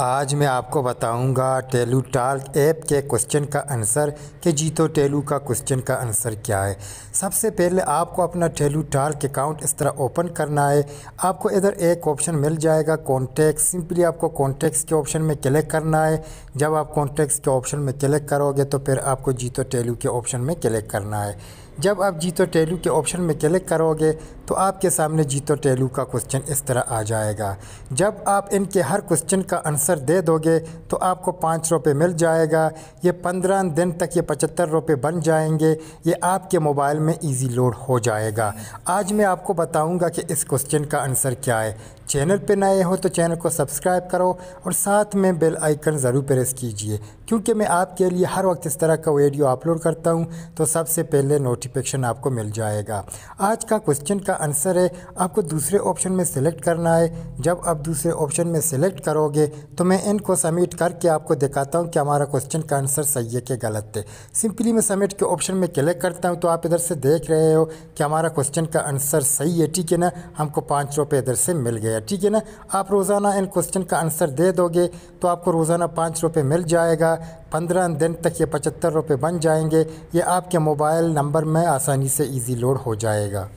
आज मैं आपको बताऊंगा टेलू टाल्क ऐप के क्वेश्चन का आंसर कि जीतो टेलू का क्वेश्चन का आंसर क्या है सबसे पहले आपको अपना टेलू टाल्क अकाउंट इस तरह ओपन करना है आपको इधर एक ऑप्शन मिल जाएगा कॉन्टैक्ट सिंपली आपको कॉन्टैक्ट्स के ऑप्शन में क्लिक करना है जब आप कॉन्टैक्ट्स के ऑप्शन में क्लिक करोगे तो फिर आपको जीतो टेलू के ऑप्शन में क्लिक करना है जब आप जीतो टेलू के ऑप्शन में क्लिक करोगे तो आपके सामने जीतो टेलू का क्वेश्चन इस तरह आ जाएगा जब आप इनके हर क्वेश्चन का आंसर आंसर दे दोगे तो आपको पाँच रुपये मिल जाएगा ये पंद्रह दिन तक ये पचहत्तर रुपये बन जाएंगे ये आपके मोबाइल में ईजी लोड हो जाएगा आज मैं आपको बताऊँगा कि इस क्वेश्चन का आंसर क्या है चैनल पर नए हो तो चैनल को सब्सक्राइब करो और साथ में बेल आइकन ज़रूर प्रेस कीजिए क्योंकि मैं आपके लिए हर वक्त इस तरह का वीडियो अपलोड करता हूँ तो सबसे पहले नोटिफिकेशन आपको मिल जाएगा आज का क्वेश्चन का आंसर है आपको दूसरे ऑप्शन में सिलेक्ट करना है जब आप दूसरे ऑप्शन में सिलेक्ट करोगे तो मैं इनको सबमिट करके आपको दिखाता हूँ कि हमारा क्वेश्चन का आंसर सही है कि गलत है सिंपली मैं सबमिट के ऑप्शन में क्लिक करता हूँ तो आप इधर से देख रहे हो कि हमारा क्वेश्चन का आंसर सही है ठीक है ना हमको पाँच रुपये इधर से मिल गया ठीक है ना आप रोज़ाना इन क्वेश्चन का आंसर दे दोगे तो आपको रोज़ाना पाँच रुपये मिल जाएगा पंद्रह दिन तक ये पचहत्तर रुपये बन जाएंगे ये आपके मोबाइल नंबर में आसानी से ईजी लोड हो जाएगा